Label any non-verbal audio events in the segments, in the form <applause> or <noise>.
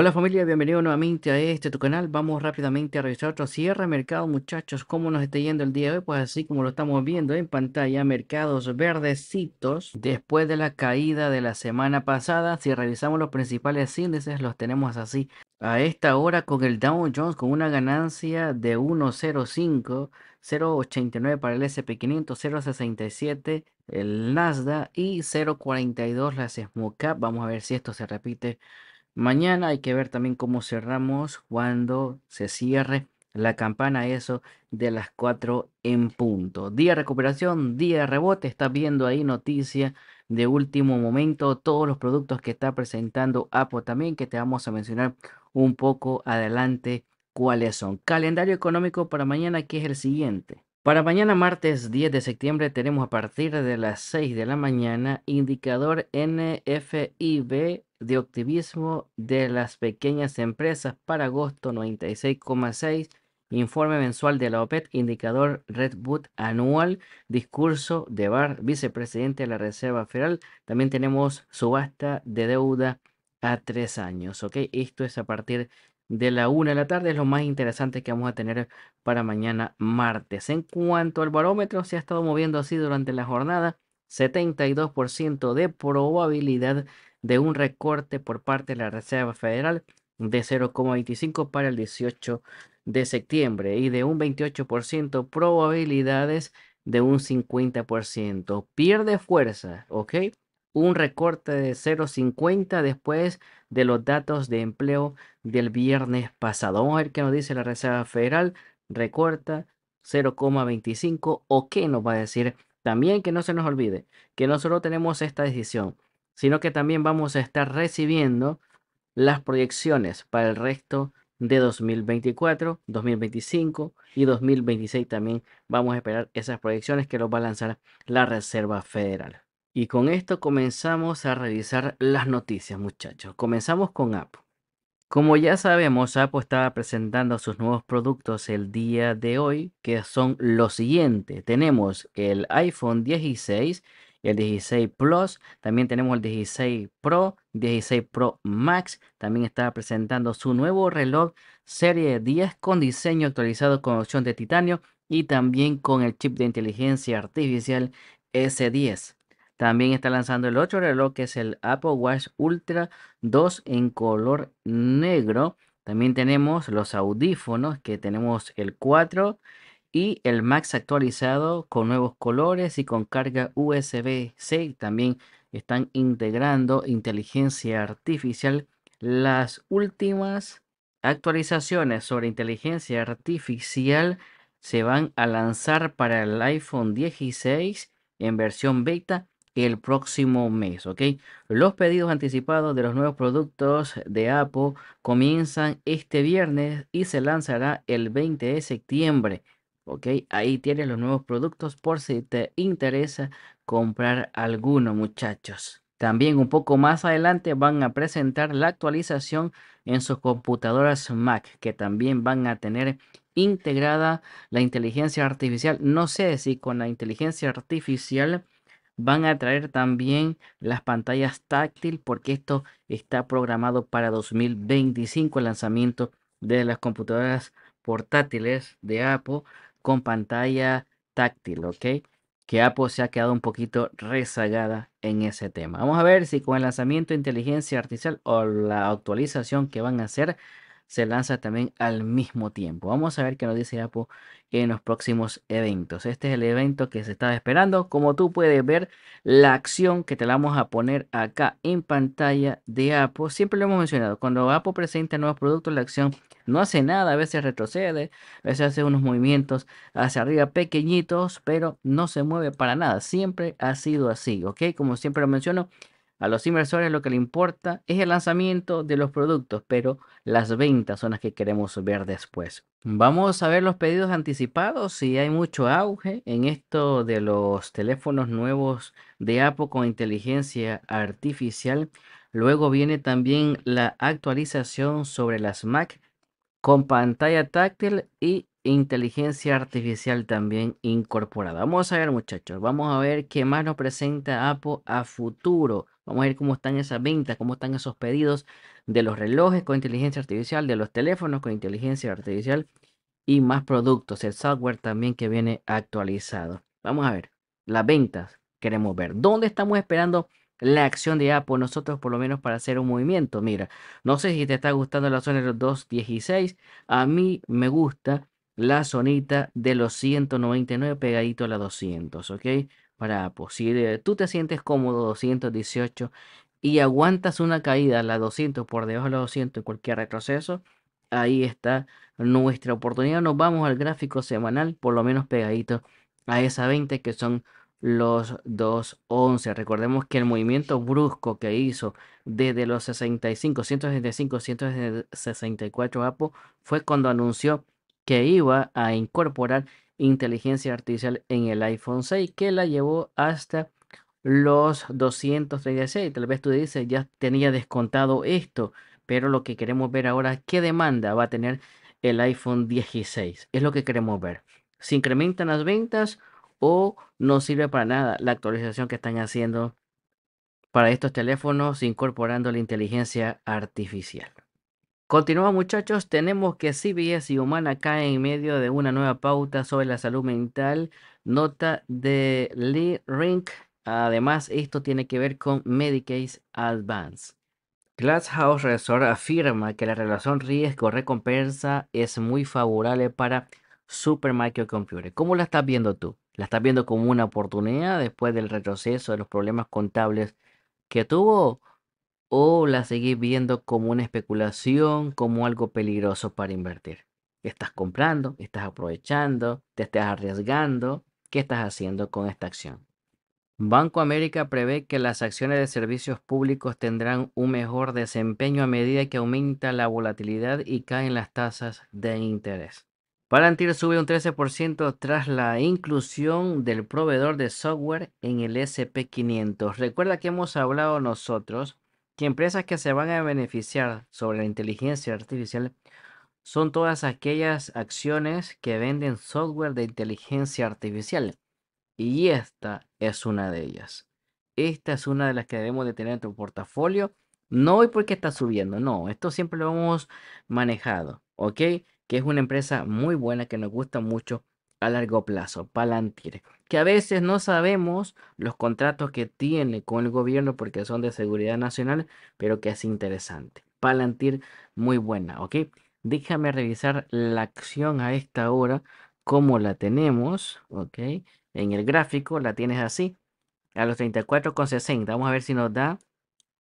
Hola familia, bienvenido nuevamente a este tu canal. Vamos rápidamente a revisar otro cierre mercado, muchachos. ¿Cómo nos está yendo el día de hoy? Pues así como lo estamos viendo en pantalla, mercados verdecitos. Después de la caída de la semana pasada, si revisamos los principales índices, los tenemos así. A esta hora con el Dow Jones con una ganancia de 105, 0.89 para el SP500, 0.67 el Nasdaq y 0.42 las Cap. Vamos a ver si esto se repite Mañana hay que ver también cómo cerramos cuando se cierre la campana, eso de las 4 en punto. Día de recuperación, día de rebote, estás viendo ahí noticia de último momento, todos los productos que está presentando Apo también, que te vamos a mencionar un poco adelante cuáles son. Calendario económico para mañana, que es el siguiente. Para mañana martes 10 de septiembre tenemos a partir de las 6 de la mañana indicador NFIB de optimismo de las pequeñas empresas para agosto 96,6, informe mensual de la OPED, indicador Boot anual, discurso de Bar, vicepresidente de la Reserva Federal. También tenemos subasta de deuda a tres años. ¿ok? Esto es a partir de la una de la tarde, es lo más interesante que vamos a tener para mañana martes. En cuanto al barómetro, se ha estado moviendo así durante la jornada. 72% de probabilidad de un recorte por parte de la Reserva Federal de 0,25 para el 18 de septiembre y de un 28% probabilidades de un 50%. Pierde fuerza, ¿ok? Un recorte de 0,50 después de los datos de empleo del viernes pasado. Vamos a ver qué nos dice la Reserva Federal recorta 0,25 o qué nos va a decir. También que no se nos olvide que no solo tenemos esta decisión, sino que también vamos a estar recibiendo las proyecciones para el resto de 2024, 2025 y 2026 también vamos a esperar esas proyecciones que los va a lanzar la Reserva Federal. Y con esto comenzamos a revisar las noticias, muchachos. Comenzamos con Apple. Como ya sabemos, Apple estaba presentando sus nuevos productos el día de hoy, que son los siguientes. Tenemos el iPhone 16 el 16 Plus, también tenemos el 16 Pro, 16 Pro Max, también está presentando su nuevo reloj serie 10 con diseño actualizado con opción de titanio y también con el chip de inteligencia artificial S10. También está lanzando el otro reloj que es el Apple Watch Ultra 2 en color negro. También tenemos los audífonos que tenemos el 4 y el Max actualizado con nuevos colores y con carga USB-C. También están integrando inteligencia artificial. Las últimas actualizaciones sobre inteligencia artificial se van a lanzar para el iPhone 16 en versión beta el próximo mes, ¿ok? Los pedidos anticipados de los nuevos productos de Apple comienzan este viernes y se lanzará el 20 de septiembre, ¿ok? Ahí tienes los nuevos productos por si te interesa comprar alguno, muchachos. También un poco más adelante van a presentar la actualización en sus computadoras Mac, que también van a tener integrada la inteligencia artificial. No sé si con la inteligencia artificial Van a traer también las pantallas táctil porque esto está programado para 2025 el lanzamiento de las computadoras portátiles de Apple con pantalla táctil, ¿ok? Que Apple se ha quedado un poquito rezagada en ese tema. Vamos a ver si con el lanzamiento de inteligencia artificial o la actualización que van a hacer se lanza también al mismo tiempo. Vamos a ver qué nos dice Apple en los próximos eventos. Este es el evento que se estaba esperando. Como tú puedes ver, la acción que te la vamos a poner acá en pantalla de Apple. Siempre lo hemos mencionado, cuando Apple presenta nuevos productos, la acción no hace nada, a veces retrocede, a veces hace unos movimientos hacia arriba pequeñitos, pero no se mueve para nada. Siempre ha sido así, ¿ok? Como siempre lo menciono, a los inversores lo que le importa es el lanzamiento de los productos, pero las ventas son las que queremos ver después. Vamos a ver los pedidos anticipados, si hay mucho auge en esto de los teléfonos nuevos de Apple con inteligencia artificial. Luego viene también la actualización sobre las Mac con pantalla táctil y inteligencia artificial también incorporada. Vamos a ver muchachos, vamos a ver qué más nos presenta Apple a futuro Vamos a ver cómo están esas ventas, cómo están esos pedidos de los relojes con inteligencia artificial, de los teléfonos con inteligencia artificial y más productos. El software también que viene actualizado. Vamos a ver, las ventas queremos ver. ¿Dónde estamos esperando la acción de Apple nosotros por lo menos para hacer un movimiento? Mira, no sé si te está gustando la zona de los 216. A mí me gusta la zonita de los 199 pegadito a la 200, ¿ok? para posible. Pues, tú te sientes cómodo 218 y aguantas una caída, a la 200 por debajo de la 200 en cualquier retroceso. Ahí está nuestra oportunidad. Nos vamos al gráfico semanal, por lo menos pegadito a esa 20 que son los 2.11. Recordemos que el movimiento brusco que hizo desde los 65, 165, 164 APO fue cuando anunció que iba a incorporar inteligencia artificial en el iPhone 6 que la llevó hasta los 236. Tal vez tú dices, ya tenía descontado esto, pero lo que queremos ver ahora es qué demanda va a tener el iPhone 16. Es lo que queremos ver. ¿Se incrementan las ventas o no sirve para nada la actualización que están haciendo para estos teléfonos incorporando la inteligencia artificial? Continuamos muchachos, tenemos que CBS y Humana caen en medio de una nueva pauta sobre la salud mental, nota de Lee Rink. Además, esto tiene que ver con Medicaid Advance. Glasshouse Resort afirma que la relación riesgo-recompensa es muy favorable para Supermicro Computer. ¿Cómo la estás viendo tú? ¿La estás viendo como una oportunidad después del retroceso de los problemas contables que tuvo? o la seguís viendo como una especulación, como algo peligroso para invertir. ¿Estás comprando? ¿Estás aprovechando? ¿Te estás arriesgando? ¿Qué estás haciendo con esta acción? Banco América prevé que las acciones de servicios públicos tendrán un mejor desempeño a medida que aumenta la volatilidad y caen las tasas de interés. Palantir sube un 13% tras la inclusión del proveedor de software en el SP500. Recuerda que hemos hablado nosotros que empresas que se van a beneficiar sobre la inteligencia artificial son todas aquellas acciones que venden software de inteligencia artificial. Y esta es una de ellas. Esta es una de las que debemos de tener en tu portafolio. No hoy porque está subiendo, no. Esto siempre lo hemos manejado, ¿ok? Que es una empresa muy buena que nos gusta mucho a largo plazo, Palantir, que a veces no sabemos los contratos que tiene con el gobierno porque son de seguridad nacional, pero que es interesante. Palantir, muy buena, ¿ok? Déjame revisar la acción a esta hora, cómo la tenemos, ¿ok? En el gráfico la tienes así, a los 34,60. Vamos a ver si nos da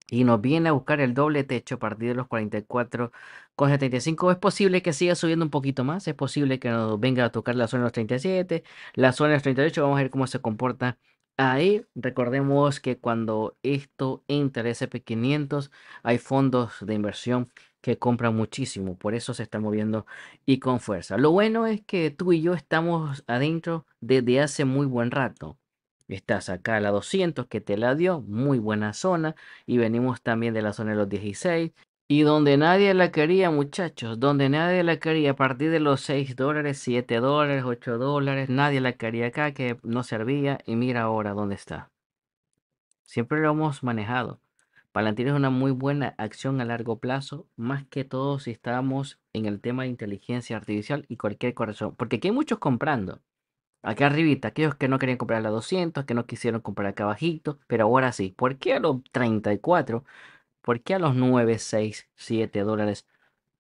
y nos viene a buscar el doble techo a partir de los 44 con 75 es posible que siga subiendo un poquito más, es posible que nos venga a tocar la zona de los 37, la zona de los 38, vamos a ver cómo se comporta ahí. Recordemos que cuando esto entra el SP500, hay fondos de inversión que compran muchísimo, por eso se está moviendo y con fuerza. Lo bueno es que tú y yo estamos adentro desde hace muy buen rato. Estás acá a la 200 que te la dio, muy buena zona. Y venimos también de la zona de los 16, y donde nadie la quería, muchachos, donde nadie la quería, a partir de los 6 dólares, 7 dólares, 8 dólares, nadie la quería acá, que no servía, y mira ahora dónde está. Siempre lo hemos manejado. Palantir es una muy buena acción a largo plazo, más que todo si estamos en el tema de inteligencia artificial y cualquier corazón, porque aquí hay muchos comprando. Acá arribita, aquellos que no querían comprar la 200, que no quisieron comprar acá abajito, pero ahora sí, ¿por qué a los 34? ¿Por qué a los 9, 6, 7 dólares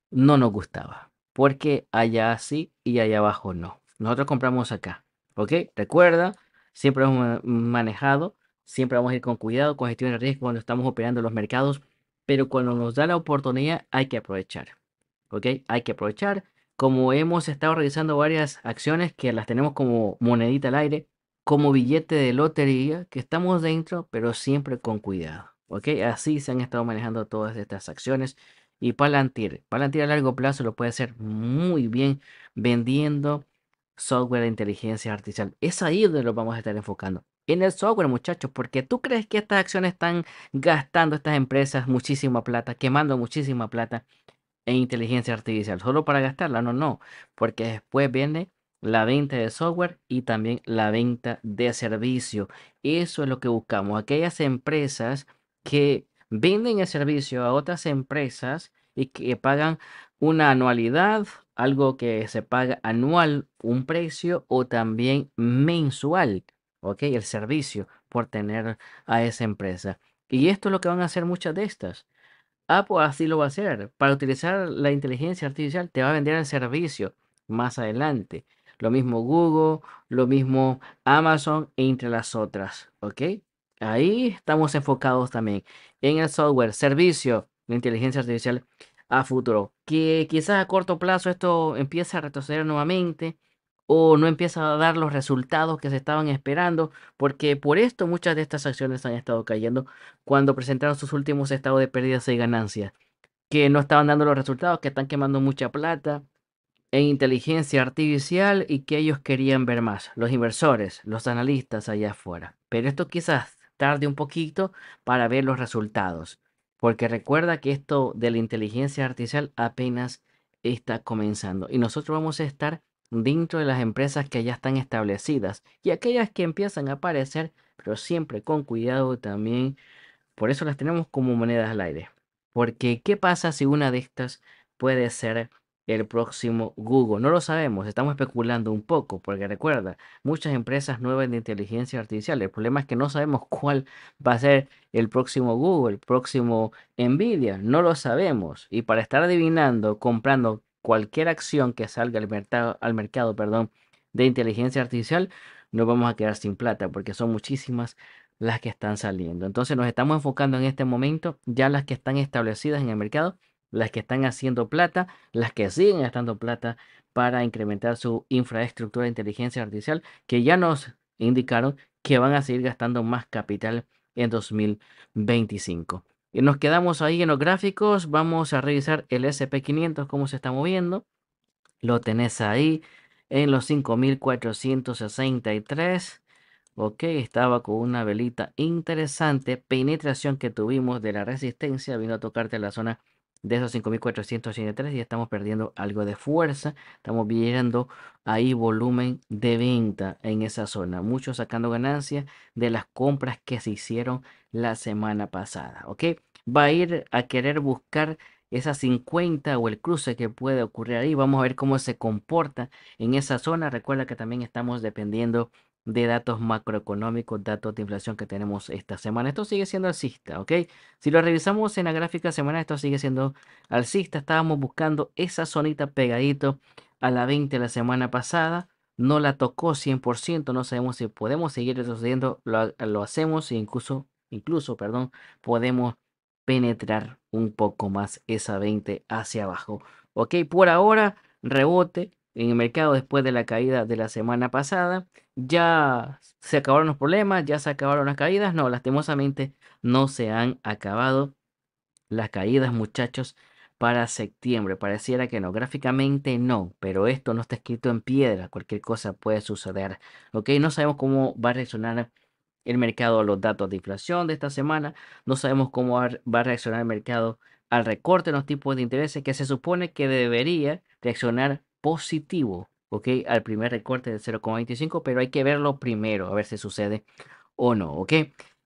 no nos gustaba? Porque allá sí y allá abajo no. Nosotros compramos acá, ¿ok? Recuerda, siempre hemos manejado, siempre vamos a ir con cuidado, con gestión de riesgo cuando estamos operando los mercados, pero cuando nos da la oportunidad hay que aprovechar, ¿ok? Hay que aprovechar. Como hemos estado realizando varias acciones que las tenemos como monedita al aire, como billete de lotería, que estamos dentro, pero siempre con cuidado. ¿ok? Así se han estado manejando todas estas acciones. Y Palantir, Palantir a largo plazo lo puede hacer muy bien vendiendo software de inteligencia artificial. Es ahí donde lo vamos a estar enfocando. En el software, muchachos, porque tú crees que estas acciones están gastando estas empresas muchísima plata, quemando muchísima plata en inteligencia artificial, solo para gastarla, no, no, porque después viene la venta de software y también la venta de servicio. Eso es lo que buscamos. Aquellas empresas que venden el servicio a otras empresas y que pagan una anualidad, algo que se paga anual, un precio o también mensual, ¿ok? El servicio por tener a esa empresa. Y esto es lo que van a hacer muchas de estas. Apple así lo va a hacer. Para utilizar la inteligencia artificial te va a vender el servicio más adelante. Lo mismo Google, lo mismo Amazon, entre las otras, ¿ok? ahí estamos enfocados también en el software, servicio de inteligencia artificial a futuro. Que quizás a corto plazo esto empieza a retroceder nuevamente o no empieza a dar los resultados que se estaban esperando, porque por esto muchas de estas acciones han estado cayendo cuando presentaron sus últimos estados de pérdidas y ganancias, que no estaban dando los resultados, que están quemando mucha plata en inteligencia artificial y que ellos querían ver más, los inversores, los analistas allá afuera. Pero esto quizás tarde un poquito para ver los resultados. Porque recuerda que esto de la inteligencia artificial apenas está comenzando. Y nosotros vamos a estar dentro de las empresas que ya están establecidas y aquellas que empiezan a aparecer, pero siempre con cuidado también. Por eso las tenemos como monedas al aire. Porque ¿qué pasa si una de estas puede ser el próximo Google. No lo sabemos, estamos especulando un poco, porque recuerda, muchas empresas nuevas de inteligencia artificial. El problema es que no sabemos <laughs> cuál va a ser el próximo Google, el próximo Nvidia. No lo sabemos. Y para estar adivinando, comprando cualquier acción que salga al mercado, al mercado perdón, de inteligencia artificial, nos vamos a quedar sin plata, porque son muchísimas las que están saliendo. Entonces nos estamos enfocando en este momento ya las que están establecidas en el mercado las que están haciendo plata, las que siguen gastando plata para incrementar su infraestructura de inteligencia artificial, que ya nos indicaron que van a seguir gastando más capital en 2025. Y nos quedamos ahí en los gráficos, vamos a revisar el SP500, cómo se está moviendo. Lo tenés ahí en los 5463. Ok, estaba con una velita interesante. Penetración que tuvimos de la resistencia vino a tocarte la zona de esos 5.483 y estamos perdiendo algo de fuerza. Estamos viendo ahí volumen de venta en esa zona. Muchos sacando ganancias de las compras que se hicieron la semana pasada. ¿Ok? Va a ir a querer buscar esas 50 o el cruce que puede ocurrir ahí. Vamos a ver cómo se comporta en esa zona. Recuerda que también estamos dependiendo de datos macroeconómicos, datos de inflación que tenemos esta semana. Esto sigue siendo alcista, ¿ok? Si lo revisamos en la gráfica semana esto sigue siendo alcista. Estábamos buscando esa zonita pegadito a la 20 la semana pasada. No la tocó 100%, no sabemos si podemos seguir sucediendo lo, lo hacemos e incluso, incluso, perdón, podemos penetrar un poco más esa 20 hacia abajo. Ok, por ahora rebote, en el mercado después de la caída de la semana pasada. Ya se acabaron los problemas, ya se acabaron las caídas. No, lastimosamente no se han acabado las caídas, muchachos, para septiembre. Pareciera que no, gráficamente no, pero esto no está escrito en piedra. Cualquier cosa puede suceder. Ok, no sabemos cómo va a reaccionar el mercado a los datos de inflación de esta semana. No sabemos cómo va a reaccionar el mercado al recorte en los tipos de intereses que se supone que debería reaccionar positivo ¿ok? al primer recorte de 0,25, pero hay que verlo primero, a ver si sucede o no. ¿ok?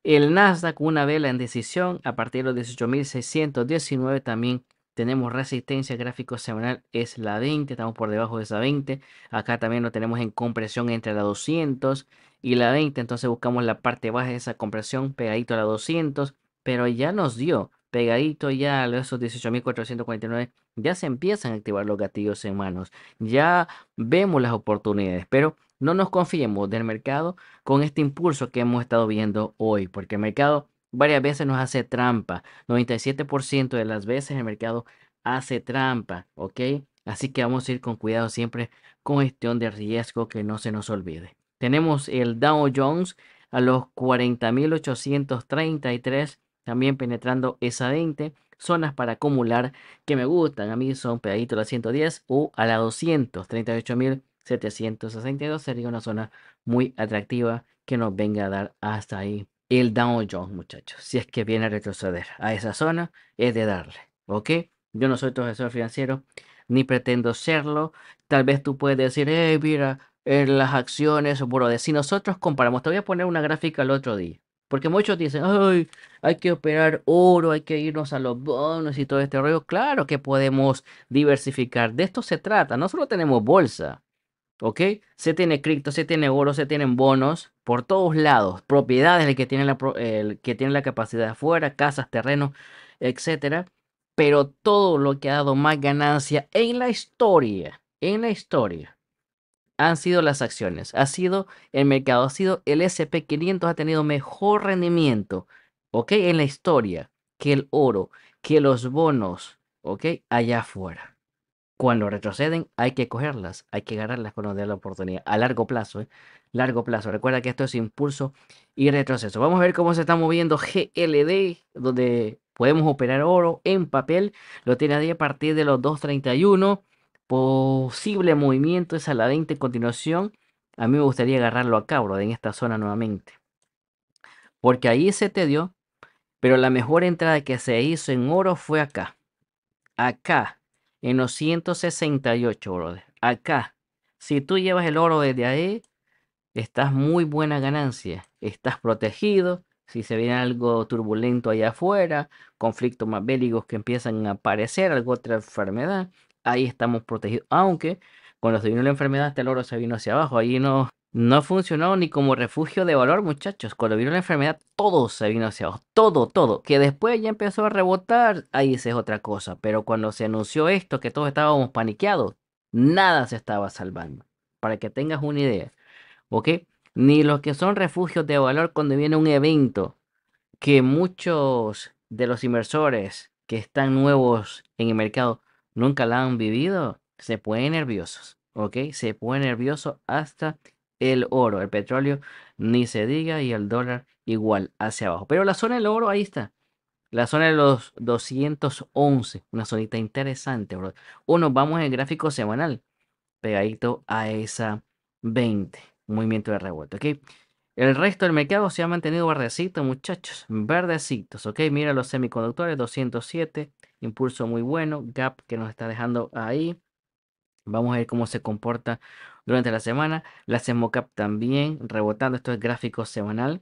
El Nasdaq, una vela en decisión, a partir de los 18.619 también tenemos resistencia gráfico semanal, es la 20, estamos por debajo de esa 20. Acá también lo tenemos en compresión entre la 200 y la 20, entonces buscamos la parte baja de esa compresión pegadito a la 200, pero ya nos dio pegadito ya a esos 18.449, ya se empiezan a activar los gatillos en manos, ya vemos las oportunidades, pero no nos confiemos del mercado con este impulso que hemos estado viendo hoy, porque el mercado varias veces nos hace trampa, 97% de las veces el mercado hace trampa, ¿ok? Así que vamos a ir con cuidado siempre con gestión de riesgo que no se nos olvide. Tenemos el Dow Jones a los 40.833 también penetrando esa 20. Zonas para acumular que me gustan. A mí son pedadito a la 110 o a la 200. sería una zona muy atractiva que nos venga a dar hasta ahí el Down Jones, muchachos. Si es que viene a retroceder a esa zona, es de darle. ¿Ok? Yo no soy profesor financiero, ni pretendo serlo. Tal vez tú puedes decir, hey, mira, en las acciones, bro, si nosotros comparamos, te voy a poner una gráfica el otro día. Porque muchos dicen, Ay, hay que operar oro, hay que irnos a los bonos y todo este rollo. Claro que podemos diversificar. De esto se trata. No solo tenemos bolsa, ¿ok? Se tiene cripto, se tiene oro, se tienen bonos por todos lados. Propiedades, que tienen la, que la capacidad afuera, casas, terrenos, etc. Pero todo lo que ha dado más ganancia en la historia, en la historia, han sido las acciones, ha sido el mercado, ha sido el SP500, ha tenido mejor rendimiento, ¿ok? En la historia que el oro, que los bonos, ¿ok? Allá afuera. Cuando retroceden hay que cogerlas, hay que agarrarlas cuando dé la oportunidad, a largo plazo, ¿eh? Largo plazo. Recuerda que esto es impulso y retroceso. Vamos a ver cómo se está moviendo GLD, donde podemos operar oro en papel. Lo tiene ahí a partir de los 231 posible movimiento es a la 20 en continuación. A mí me gustaría agarrarlo acá, cabro en esta zona nuevamente. Porque ahí se te dio. Pero la mejor entrada que se hizo en oro fue acá. Acá. En los 168, brother. Acá. Si tú llevas el oro desde ahí, estás muy buena ganancia. Estás protegido. Si se viene algo turbulento allá afuera, conflictos más bélicos que empiezan a aparecer, alguna otra enfermedad, ahí estamos protegidos. Aunque cuando se vino la enfermedad, este oro se vino hacia abajo. Ahí no, no funcionó ni como refugio de valor, muchachos. Cuando vino la enfermedad, todo se vino hacia abajo. Todo, todo. Que después ya empezó a rebotar, ahí es otra cosa. Pero cuando se anunció esto, que todos estábamos paniqueados, nada se estaba salvando. Para que tengas una idea. ¿Ok? Ni los que son refugios de valor cuando viene un evento que muchos de los inversores que están nuevos en el mercado nunca la han vivido, se ponen nerviosos, ¿ok? Se pueden nerviosos hasta el oro, el petróleo, ni se diga, y el dólar igual hacia abajo. Pero la zona del oro, ahí está. La zona de los 211, una zonita interesante, bro. Uno, vamos en gráfico semanal, pegadito a esa 20, movimiento de revuelto, ¿ok? El resto del mercado se ha mantenido verdecito, muchachos, verdecitos, ¿ok? Mira los semiconductores, 207, impulso muy bueno, gap que nos está dejando ahí. Vamos a ver cómo se comporta durante la semana. La SEMOCAP también rebotando. Esto es gráfico semanal.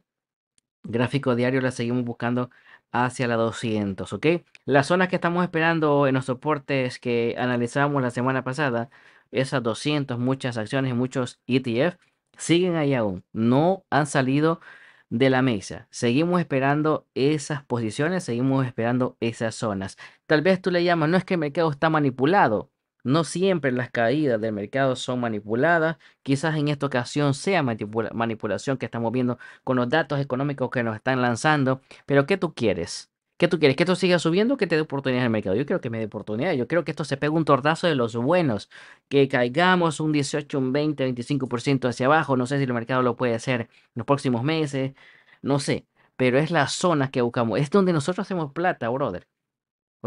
Gráfico diario la seguimos buscando hacia la 200, ¿ok? Las zonas que estamos esperando en los soportes que analizamos la semana pasada, esas 200, muchas acciones y muchos ETF, siguen ahí aún. No han salido de la mesa. Seguimos esperando esas posiciones, seguimos esperando esas zonas. Tal vez tú le llamas, no es que el mercado está manipulado. No siempre las caídas del mercado son manipuladas. Quizás en esta ocasión sea manipulación que estamos viendo con los datos económicos que nos están lanzando. Pero ¿qué tú quieres? ¿Qué tú quieres? ¿Que esto siga subiendo que te dé oportunidades en el mercado? Yo creo que me dé oportunidad. Yo creo que esto se pega un tordazo de los buenos. Que caigamos un 18, un 20, 25% hacia abajo. No sé si el mercado lo puede hacer en los próximos meses. No sé. Pero es la zona que buscamos. Es donde nosotros hacemos plata, brother.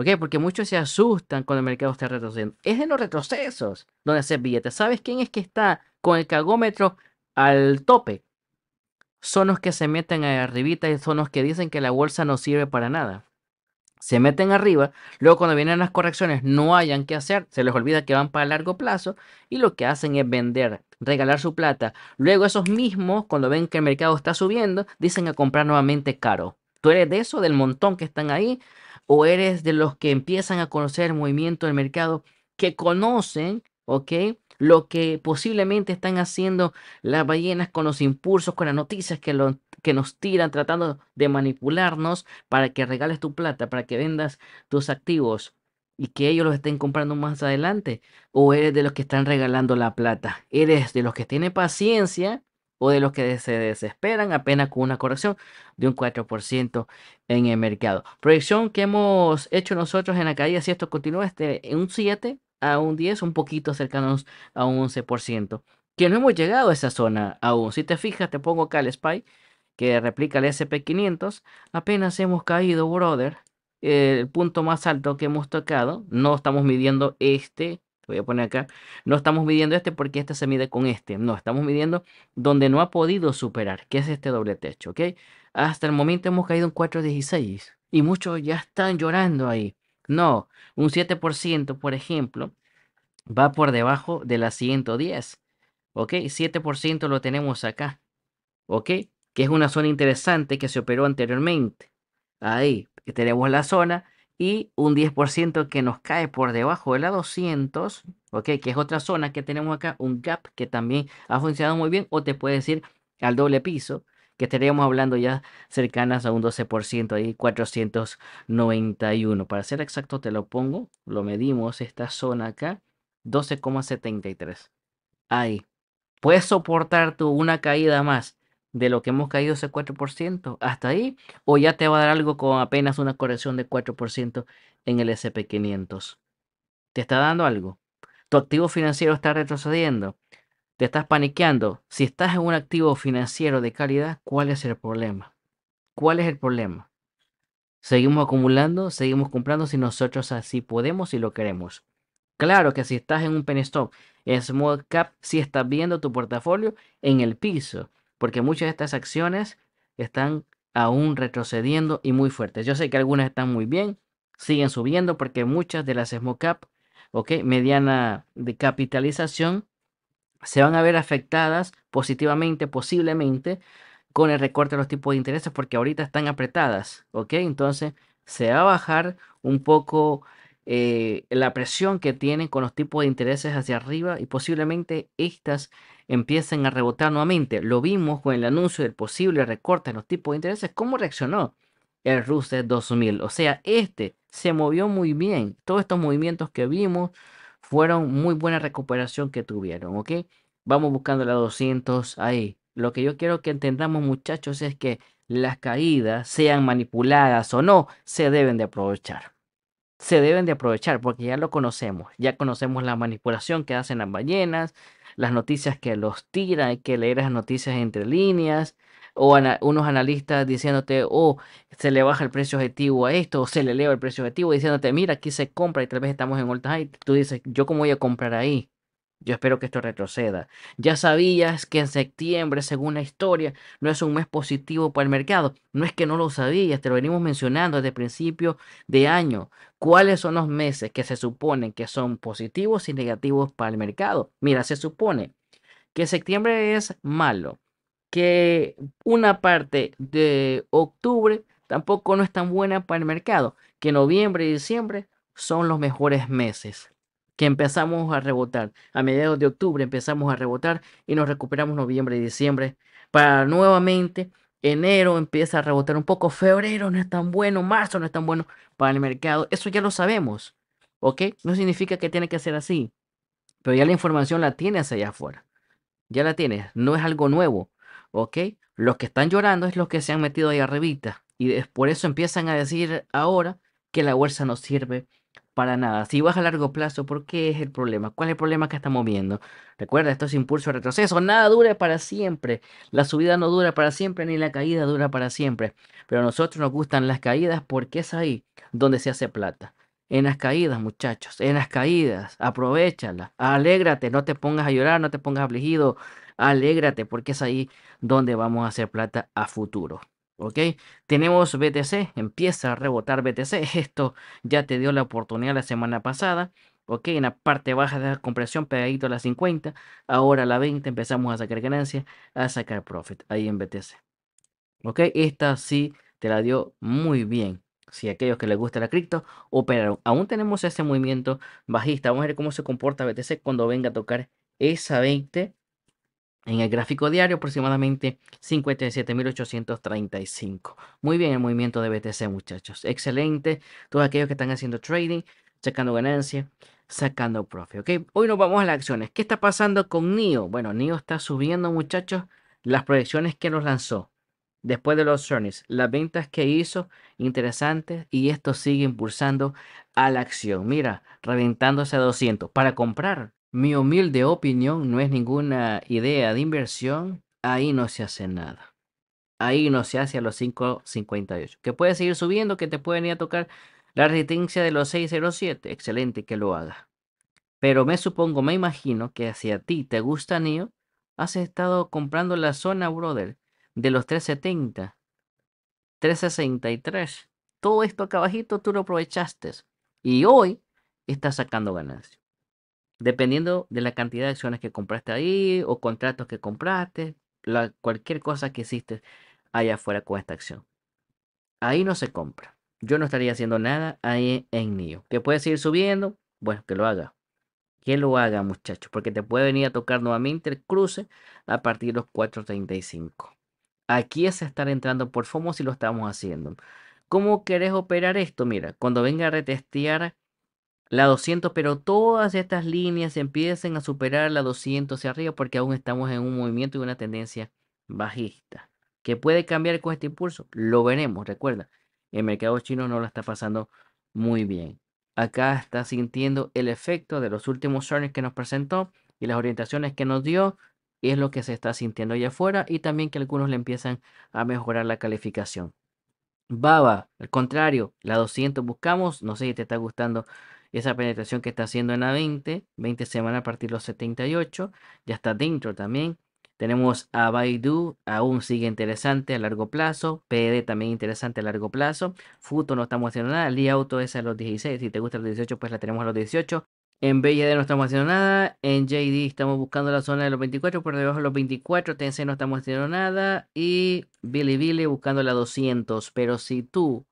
qué? Porque muchos se asustan cuando el mercado está retrocediendo. Es en los retrocesos donde hacer billetes. ¿Sabes quién es que está con el cagómetro al tope? son los que se meten arribita y son los que dicen que la bolsa no sirve para nada. Se meten arriba, luego cuando vienen las correcciones no hayan que hacer, se les olvida que van para largo plazo y lo que hacen es vender, regalar su plata. Luego esos mismos, cuando ven que el mercado está subiendo, dicen a comprar nuevamente caro. ¿Tú eres de eso, del montón que están ahí? ¿O eres de los que empiezan a conocer el movimiento del mercado, que conocen, ¿ok? lo que posiblemente están haciendo las ballenas con los impulsos, con las noticias que, nos tiran, tratando de manipularnos para que regales tu plata, para que vendas tus activos y que ellos los estén comprando más adelante? ¿O eres de los que están regalando la plata? ¿Eres de los que tienen paciencia o de los que se desesperan apenas con una corrección de un 4% en el mercado? Proyección que hemos hecho nosotros en la caída, si esto continúa, este, en un 7 a un 10, un poquito cercanos a un 11%. Que no hemos llegado a esa zona aún. Si te fijas, te pongo acá el SPY, que replica el SP500. Apenas hemos caído, brother. El punto más alto que hemos tocado. No estamos midiendo este. Te voy a poner acá. No estamos midiendo este porque este se mide con este. No, estamos midiendo donde no ha podido superar, que es este doble techo, ¿ok? Hasta el momento hemos caído en 416. Y muchos ya están llorando ahí. No, un 7%, por ejemplo, va por debajo de la 110. ¿Ok? 7% lo tenemos acá. ¿Ok? Que es una zona interesante que se operó anteriormente. Ahí tenemos la zona y un 10% que nos cae por debajo de la 200. ¿Ok? Que es otra zona que tenemos acá, un gap que también ha funcionado muy bien o te puede decir al doble piso que estaríamos hablando ya cercanas a un 12%, ahí 491. Para ser exacto, te lo pongo, lo medimos, esta zona acá, 12,73. Ahí. ¿Puedes soportar tú una caída más de lo que hemos caído ese 4% hasta ahí? ¿O ya te va a dar algo con apenas una corrección de 4% en el SP500? ¿Te está dando algo? ¿Tu activo financiero está retrocediendo? Te estás paniqueando. Si estás en un activo financiero de calidad, ¿cuál es el problema? ¿Cuál es el problema? Seguimos acumulando, seguimos comprando si nosotros así podemos y lo queremos. Claro que si estás en un penny stock, small cap, si estás viendo tu portafolio en el piso, porque muchas de estas acciones están aún retrocediendo y muy fuertes. Yo sé que algunas están muy bien, siguen subiendo porque muchas de las small cap, ok, mediana de capitalización, se van a ver afectadas positivamente, posiblemente, con el recorte de los tipos de intereses, porque ahorita están apretadas, ¿ok? Entonces se va a bajar un poco eh, la presión que tienen con los tipos de intereses hacia arriba y posiblemente estas empiecen a rebotar nuevamente. Lo vimos con el anuncio del posible recorte en los tipos de intereses, cómo reaccionó el dos 2000. O sea, este se movió muy bien. Todos estos movimientos que vimos fueron muy buena recuperación que tuvieron, ¿ok? Vamos buscando la 200 ahí. Lo que yo quiero que entendamos muchachos es que las caídas, sean manipuladas o no, se deben de aprovechar. Se deben de aprovechar porque ya lo conocemos. Ya conocemos la manipulación que hacen las ballenas, las noticias que los tiran, hay que leer las noticias entre líneas o unos analistas diciéndote, oh, se le baja el precio objetivo a esto, o se le eleva el precio objetivo, diciéndote, mira, aquí se compra y tal vez estamos en all Tú dices, ¿yo cómo voy a comprar ahí? Yo espero que esto retroceda. Ya sabías que en septiembre, según la historia, no es un mes positivo para el mercado. No es que no lo sabías, te lo venimos mencionando desde principio de año. ¿Cuáles son los meses que se suponen que son positivos y negativos para el mercado? Mira, se supone que septiembre es malo, que una parte de octubre tampoco no es tan buena para el mercado, que noviembre y diciembre son los mejores meses, que empezamos a rebotar. A mediados de octubre empezamos a rebotar y nos recuperamos noviembre y diciembre para nuevamente enero empieza a rebotar un poco, febrero no es tan bueno, marzo no es tan bueno para el mercado, eso ya lo sabemos, ¿ok? No significa que tiene que ser así, pero ya la información la tienes allá afuera, ya la tienes, no es algo nuevo, ¿ok? Los que están llorando es los que se han metido ahí arribita. Y por eso empiezan a decir ahora que la bolsa no sirve para nada. Si vas a largo plazo, ¿por qué es el problema? ¿Cuál es el problema que estamos viendo? Recuerda, esto es impulso retroceso. Nada dura para siempre. La subida no dura para siempre, ni la caída dura para siempre. Pero a nosotros nos gustan las caídas porque es ahí donde se hace plata. En las caídas, muchachos, en las caídas, aprovechala alégrate, no te pongas a llorar, no te pongas afligido, alégrate porque es ahí donde vamos a hacer plata a futuro. ¿Ok? Tenemos BTC, empieza a rebotar BTC. <laughs> Esto ya te dio la oportunidad la semana pasada. ¿Ok? En la parte baja de la compresión, pegadito a la 50. Ahora a la 20 empezamos a sacar ganancias, a sacar profit ahí en BTC. ¿Ok? Esta sí te la dio muy bien. Si aquellos que les gusta la cripto operaron. Aún tenemos ese movimiento bajista. Vamos a ver cómo se comporta BTC cuando venga a tocar esa 20 en el gráfico diario aproximadamente 57.835. Muy bien el movimiento de BTC muchachos. Excelente. Todos aquellos que están haciendo trading, sacando ganancias, sacando profit. ¿ok? Hoy nos vamos a las acciones. ¿Qué está pasando con NIO? Bueno, NIO está subiendo muchachos las proyecciones que nos lanzó después de los earnings, las ventas que hizo, interesantes, y esto sigue impulsando a la acción. Mira, reventándose a 200 para comprar. Mi humilde opinión no es ninguna idea de inversión. Ahí no se hace nada. Ahí no se hace a los 5.58. Que puede seguir subiendo, que te pueden ir a tocar la resistencia de los 6.07. Excelente que lo haga. Pero me supongo, me imagino que hacia a ti te gusta NIO, has estado comprando la zona, brother, de los 370, 363. Todo esto acá abajito tú lo aprovechaste. Y hoy estás sacando ganancias. Dependiendo de la cantidad de acciones que compraste ahí o contratos que compraste, la, cualquier cosa que hiciste allá afuera con esta acción. Ahí no se compra. Yo no estaría haciendo nada ahí en NIO. Que puedes seguir subiendo, bueno, que lo haga. Que lo haga, muchachos, porque te puede venir a tocar nuevamente el cruce a partir de los 4.35. Aquí es estar entrando por FOMO si lo estamos haciendo. ¿Cómo querés operar esto? Mira, cuando venga a retestear la 200, pero todas estas líneas empiecen a superar la 200 hacia arriba porque aún estamos en un movimiento y una tendencia bajista. ¿Qué puede cambiar con este impulso? Lo veremos, recuerda. El mercado chino no la está pasando muy bien. Acá está sintiendo el efecto de los últimos earnings que nos presentó y las orientaciones que nos dio. es lo que se está sintiendo allá afuera y también que algunos le empiezan a mejorar la calificación. Baba, al contrario, la 200 buscamos. No sé si te está gustando esa penetración que está haciendo en a 20, 20 semanas a partir de los 78, ya está dentro también. Tenemos a Baidu, aún sigue interesante a largo plazo. PD también interesante a largo plazo. Futo no estamos haciendo nada. Li Auto es a los 16. Si te gusta los 18, pues la tenemos a los 18. En BYD no estamos haciendo nada. En JD estamos buscando la zona de los 24. Por debajo de los 24. Tencent no estamos haciendo nada. Y Bilibili buscando la 200. Pero si tú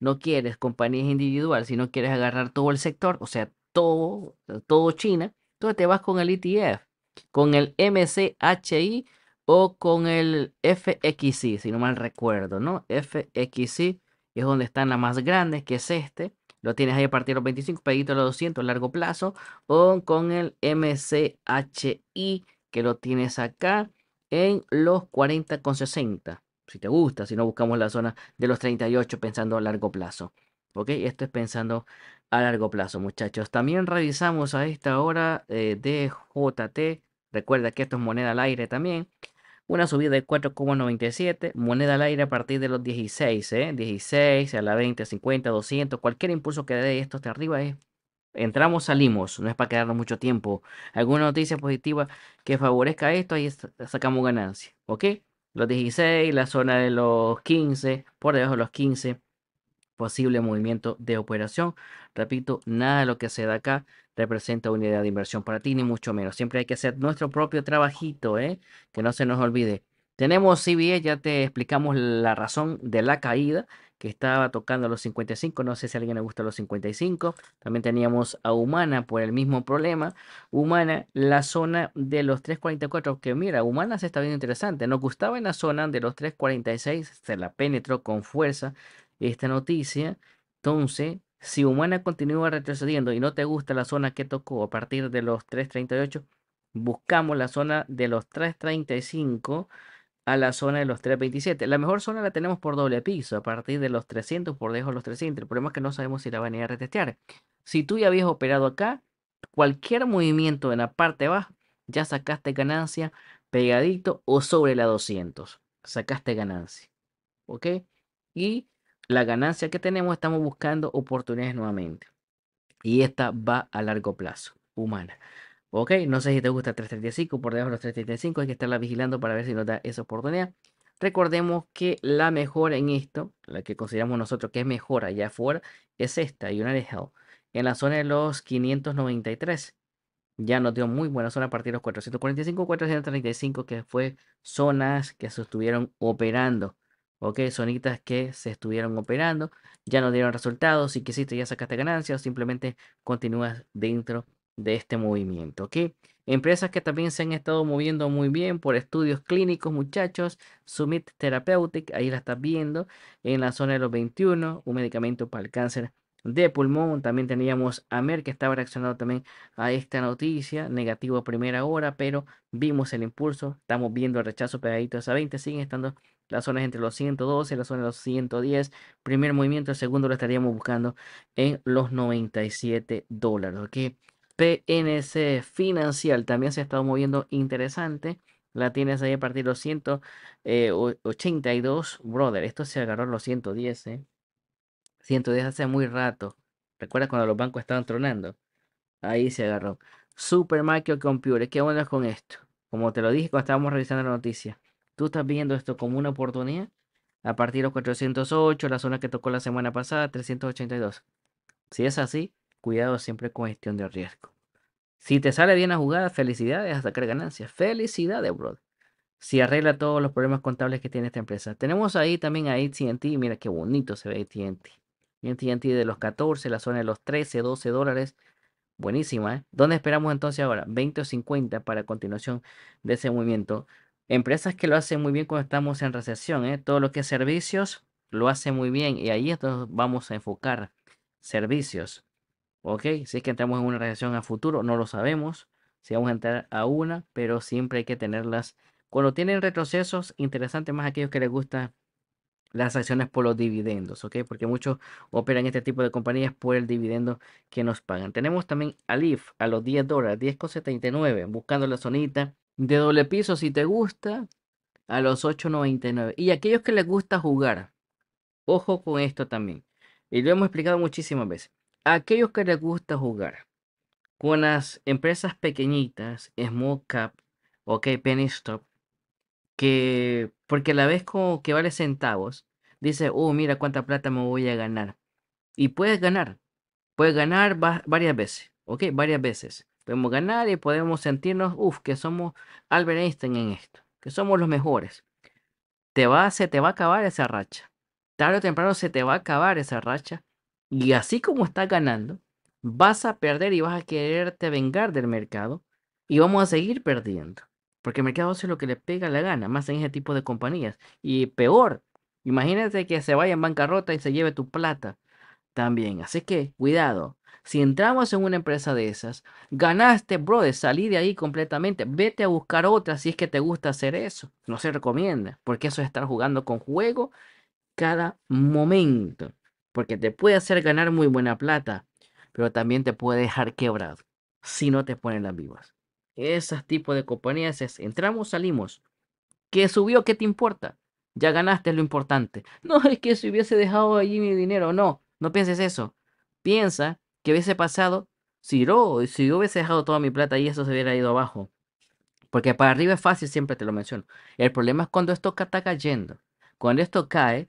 no quieres compañías individuales, no quieres agarrar todo el sector, o sea, todo, todo China, entonces te vas con el ETF, con el MCHI o con el FXI, si no mal recuerdo, ¿no? FXI es donde están las más grandes, que es este. Lo tienes ahí a partir de los 25, pedito a los 200, largo plazo. O con el MCHI, que lo tienes acá en los 40 con 60 si te gusta, si no buscamos la zona de los 38 pensando a largo plazo. ¿Ok? Esto es pensando a largo plazo, muchachos. También revisamos a esta hora eh, DJT. Recuerda que esto es moneda al aire también. Una subida de 4,97. Moneda al aire a partir de los 16. ¿eh? 16 a la 20, 50, 200. Cualquier impulso que dé esto hasta arriba es entramos, salimos, no es para quedarnos mucho tiempo. Alguna noticia positiva que favorezca esto, ahí sacamos ganancia, ¿ok? los 16, la zona de los 15, por debajo de los 15, posible movimiento de operación. Repito, nada de lo que se da acá representa unidad de inversión para ti, ni mucho menos. Siempre hay que hacer nuestro propio trabajito, ¿eh? que no se nos olvide. Tenemos CBE, ya te explicamos la razón de la caída que estaba tocando los 55, no sé si a alguien le gusta los 55. También teníamos a Humana por el mismo problema. Humana, la zona de los 344, que mira, Humana se está viendo interesante. Nos gustaba en la zona de los 346, se la penetró con fuerza esta noticia. Entonces, si Humana continúa retrocediendo y no te gusta la zona que tocó a partir de los 338, buscamos la zona de los 335 a la zona de los 327. La mejor zona la tenemos por doble piso, a partir de los 300, por dejo los 300. El problema es que no sabemos si la van a ir a retestear. Si tú ya habías operado acá, cualquier movimiento en la parte baja, ya sacaste ganancia pegadito o sobre la 200. Sacaste ganancia. ¿Ok? Y la ganancia que tenemos, estamos buscando oportunidades nuevamente. Y esta va a largo plazo, humana. Ok, no sé si te gusta 335, por debajo de los 335 hay que estarla vigilando para ver si nos da esa oportunidad. Recordemos que la mejor en esto, la que consideramos nosotros que es mejor allá afuera, es esta, United Hell. en la zona de los 593. Ya nos dio muy buena zona a partir de los 445, 435, que fue zonas que se estuvieron operando. Ok, zonitas que se estuvieron operando, ya nos dieron resultados. Si quisiste, ya sacaste ganancias, simplemente continúas dentro de este movimiento. ¿ok? Empresas que también se han estado moviendo muy bien por estudios clínicos, muchachos. Summit Therapeutic, ahí la estás viendo, en la zona de los 21, un medicamento para el cáncer de pulmón. También teníamos a que estaba reaccionando también a esta noticia, negativo a primera hora, pero vimos el impulso, estamos viendo el rechazo pegadito a 20, siguen estando las zonas entre los 112 y la zona de los 110. Primer movimiento, el segundo lo estaríamos buscando en los 97 dólares. ¿ok? PNC Financial también se ha estado moviendo interesante. La tienes ahí a partir de los 182, eh, brother. Esto se agarró a los 110, 110 eh. hace muy rato. ¿Recuerdas cuando los bancos estaban tronando? Ahí se agarró. Super Computer, ¿qué onda con esto? Como te lo dije cuando estábamos revisando la noticia, tú estás viendo esto como una oportunidad a partir de los 408, la zona que tocó la semana pasada, 382. Si es así, Cuidado siempre con gestión de riesgo. Si te sale bien la jugada, felicidades a sacar ganancias. Felicidades, bro. Si arregla todos los problemas contables que tiene esta empresa. Tenemos ahí también a ATT. Mira qué bonito se ve ATT. ATT de los 14, la zona de los 13, 12 dólares. Buenísima, ¿eh? ¿Dónde esperamos entonces ahora? 20 o 50 para continuación de ese movimiento. Empresas que lo hacen muy bien cuando estamos en recesión, ¿eh? Todo lo que es servicios lo hace muy bien y ahí entonces vamos a enfocar servicios. ¿Ok? Si es que entramos en una reacción a futuro, no lo sabemos. Si vamos a entrar a una, pero siempre hay que tenerlas. Cuando tienen retrocesos, interesante más aquellos que les gustan las acciones por los dividendos, ¿ok? Porque muchos operan este tipo de compañías por el dividendo que nos pagan. Tenemos también Alif a los 10 dólares, 10,79, buscando la zonita de doble piso si te gusta, a los 8,99. Y aquellos que les gusta jugar, ojo con esto también. Y lo hemos explicado muchísimas veces aquellos que les gusta jugar con las empresas pequeñitas, small cap, ok, penny stop, que porque la vez como que vale centavos, dice, oh, mira cuánta plata me voy a ganar. Y puedes ganar, puedes ganar varias veces, ok, varias veces. Podemos ganar y podemos sentirnos, uff, que somos Albert Einstein en esto, que somos los mejores. Te va, se te va a acabar esa racha. Tarde o temprano se te va a acabar esa racha y así como estás ganando, vas a perder y vas a quererte vengar del mercado y vamos a seguir perdiendo. Porque el mercado hace lo que le pega la gana, más en ese tipo de compañías. Y peor, imagínate que se vaya en bancarrota y se lleve tu plata también. Así que cuidado. Si entramos en una empresa de esas, ganaste, brother, salí de ahí completamente. Vete a buscar otra si es que te gusta hacer eso. No se recomienda, porque eso es estar jugando con juego cada momento porque te puede hacer ganar muy buena plata, pero también te puede dejar quebrado si no te ponen las vivas. Esas tipos de compañías es entramos, salimos. ¿Qué subió? ¿Qué te importa? Ya ganaste lo importante. <laughs> No es que si hubiese dejado allí mi dinero. No, no pienses eso. Piensa que hubiese pasado si si yo hubiese dejado toda mi plata y eso se hubiera ido abajo. Porque para arriba es fácil, siempre te lo menciono. El problema es cuando esto está cayendo. Cuando esto cae,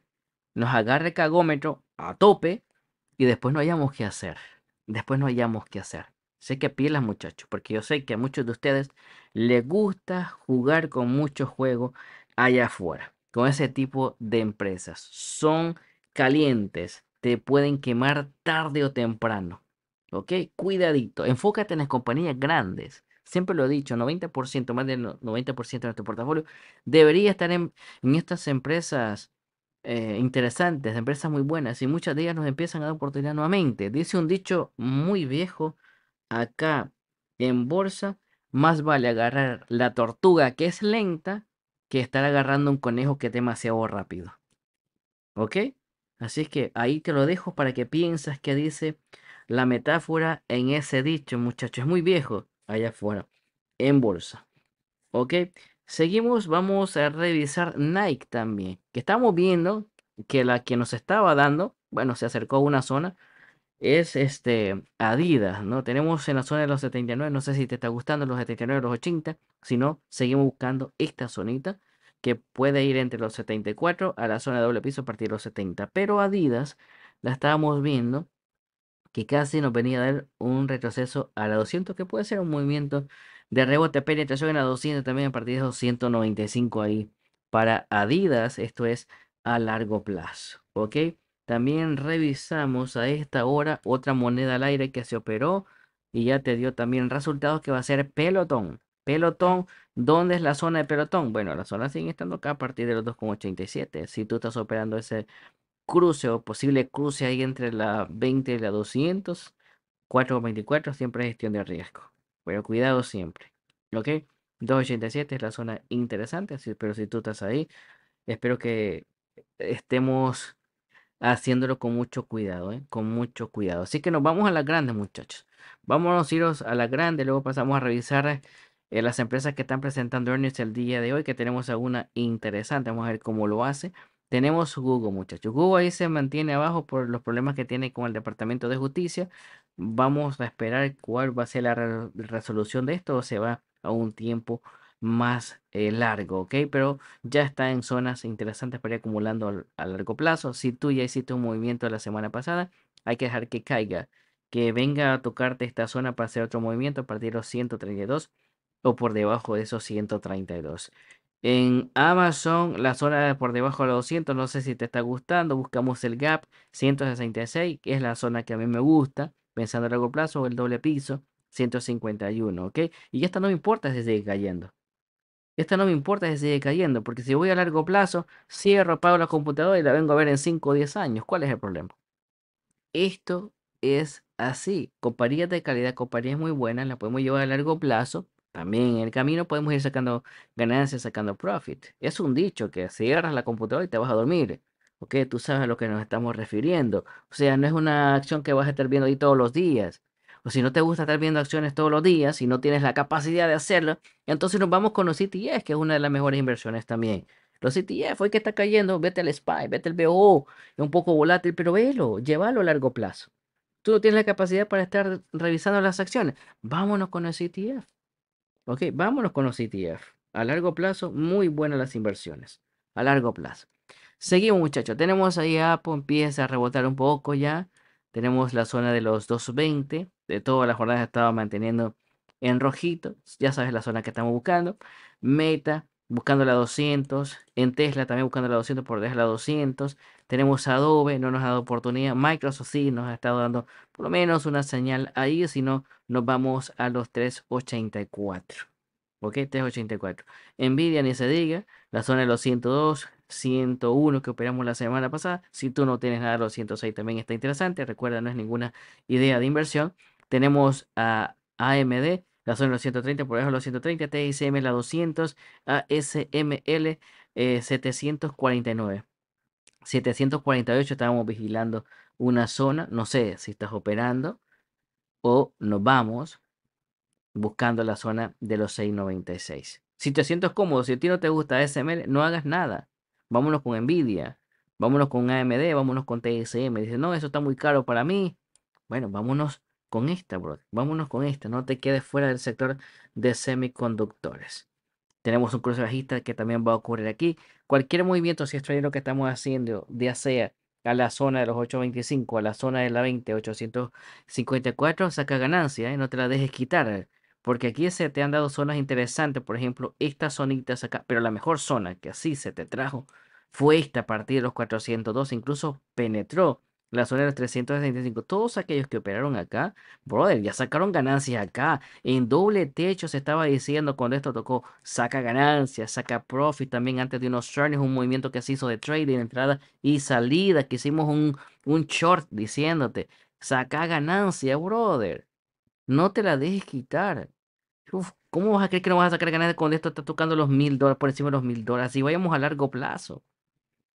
nos agarra el cagómetro a tope y después no hayamos que hacer. Después no hayamos que hacer. Sé que pilas muchachos, porque yo sé que a muchos de ustedes les gusta jugar con mucho juego allá afuera, con ese tipo de empresas. Son calientes, te pueden quemar tarde o temprano. ¿Ok? Cuidadito, enfócate en las compañías grandes. Siempre lo he dicho, 90%, más del 90% de nuestro portafolio debería estar en, en estas empresas eh, interesantes, de empresas muy buenas, y muchas de ellas nos empiezan a dar oportunidad nuevamente. Dice un dicho muy viejo acá en bolsa, más vale agarrar la tortuga que es lenta que estar agarrando un conejo que es demasiado rápido. ¿Ok? Así es que ahí te lo dejo para que piensas que dice la metáfora en ese dicho, muchachos. Es muy viejo allá afuera, en bolsa. ¿Ok? Seguimos, vamos a revisar Nike también, que estamos viendo que la que nos estaba dando, bueno, se acercó a una zona, es este Adidas, ¿no? Tenemos en la zona de los 79, no sé si te está gustando los 79, los 80, si no, seguimos buscando esta zonita que puede ir entre los 74 a la zona de doble piso a partir de los 70, pero Adidas la estábamos viendo que casi nos venía a dar un retroceso a la 200, que puede ser un movimiento de rebote, penetración en la 200 también a partir de 295 ahí para Adidas. Esto es a largo plazo, ¿ok? También revisamos a esta hora otra moneda al aire que se operó y ya te dio también resultados que va a ser pelotón. Pelotón, ¿dónde es la zona de pelotón? Bueno, la zona sigue estando acá a partir de los 2,87. Si tú estás operando ese cruce o posible cruce ahí entre la 20 y la 200, 4,24 siempre gestión de riesgo. Pero cuidado siempre. ¿Ok? 287 es la zona interesante, pero si tú estás ahí, espero que estemos haciéndolo con mucho cuidado, ¿eh? con mucho cuidado. Así que nos vamos a las grandes, muchachos. Vámonos iros a las grandes, luego pasamos a revisar eh, las empresas que están presentando earnings el día de hoy, que tenemos alguna interesante. Vamos a ver cómo lo hace. Tenemos Google, muchachos. Google ahí se mantiene abajo por los problemas que tiene con el Departamento de Justicia. Vamos a esperar cuál va a ser la resolución de esto o se va a un tiempo más eh, largo, ¿ok? Pero ya está en zonas interesantes para ir acumulando a largo plazo. Si tú ya hiciste un movimiento la semana pasada, hay que dejar que caiga, que venga a tocarte esta zona para hacer otro movimiento a partir de los 132 o por debajo de esos 132. En Amazon, la zona por debajo de los 200, no sé si te está gustando. Buscamos el gap 166, que es la zona que a mí me gusta, pensando a largo plazo, o el doble piso 151, ¿ok? Y esta no me importa si sigue cayendo. Esta no me importa si sigue cayendo, porque si voy a largo plazo, cierro, pago la computadora y la vengo a ver en 5 o 10 años. ¿Cuál es el problema? Esto es así. Compañías de calidad, compañías muy buenas, las podemos llevar a largo plazo también en el camino podemos ir sacando ganancias, sacando profit. Es un dicho que cierras la computadora y te vas a dormir. ¿Ok? Tú sabes a lo que nos estamos refiriendo. O sea, no es una acción que vas a estar viendo ahí todos los días. O si no te gusta estar viendo acciones todos los días, y no tienes la capacidad de hacerlo, entonces nos vamos con los CTF, que es una de las mejores inversiones también. Los CTF, hoy que está cayendo, vete al SPY, vete al BO, es un poco volátil, pero velo, llévalo a largo plazo. Tú no tienes la capacidad para estar revisando las acciones. Vámonos con el CTF. Ok, vámonos con los ETF. A largo plazo, muy buenas las inversiones. A largo plazo. Seguimos muchachos. Tenemos ahí Apple, empieza a rebotar un poco ya. Tenemos la zona de los 220. De todas las jornadas estaba manteniendo en rojito. Ya sabes la zona que estamos buscando. Meta buscando la 200. En Tesla también buscando la 200 por dejar la 200. Tenemos Adobe, no nos ha dado oportunidad. Microsoft sí nos ha estado dando por lo menos una señal ahí, si no, nos vamos a los 384. ¿Ok? 384. Nvidia ni se diga, la zona de los 102, 101 que operamos la semana pasada. Si tú no tienes nada los 106 también está interesante. Recuerda, no es ninguna idea de inversión. Tenemos a AMD la de los 130, por ejemplo, los 130, TSM la 200, ASML 749. 748 estábamos vigilando una zona, no sé si estás operando o nos vamos buscando la zona de los 696. Si te sientes cómodo, si a ti no te gusta ASML, no hagas nada. Vámonos con Nvidia, vámonos con AMD, vámonos con TSM. Dice, no, eso está muy caro para mí. Bueno, vámonos con esta, bro. Vámonos con esta. No te quedes fuera del sector de semiconductores. Tenemos un cruce bajista que también va a ocurrir aquí. Cualquier movimiento, si es es lo que estamos haciendo, ya sea a la zona de los 825, a la zona de la 20, 854, saca ganancia, y ¿eh? no te la dejes quitar. Porque aquí se te han dado zonas interesantes, por ejemplo, esta zonita acá, pero la mejor zona que así se te trajo fue esta a partir de los 402, incluso penetró la zona de los 365, Todos aquellos que operaron acá, brother, ya sacaron ganancias acá. En doble techo se estaba diciendo cuando esto tocó, saca ganancias, saca profit también antes de unos turns, un movimiento que se hizo de trading, entrada y salida, que hicimos un, un short diciéndote, saca ganancia, brother. No te la dejes quitar. ¿Cómo vas a creer que no vas a sacar ganancias cuando esto está tocando los mil dólares por encima de los mil dólares? Así vayamos a largo plazo.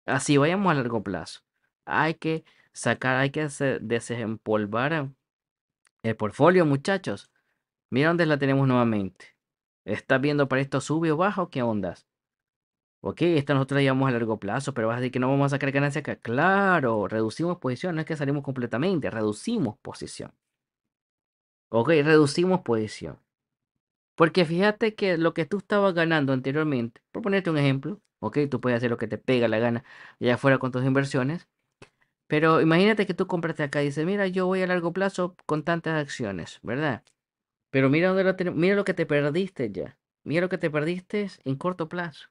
Así vayamos a largo plazo. Hay que sacar, hay que desempolvar el portfolio, muchachos. Mira dónde la tenemos nuevamente. ¿Estás viendo para esto sube o baja o qué ondas? Ok, esta nosotros la llevamos a largo plazo, pero vas a decir que no vamos a sacar ganancia acá. Claro, reducimos posición, no es que salimos completamente, reducimos posición. Ok, reducimos posición. Porque fíjate que lo que tú estabas ganando anteriormente, por ponerte un ejemplo, ok, tú puedes hacer lo que te pega la gana allá afuera con tus inversiones, pero imagínate que tú compraste acá y dices, mira, yo voy a largo plazo con tantas acciones, ¿verdad? Pero mira, lo, mira lo que te perdiste ya. Mira lo que te perdiste en corto plazo.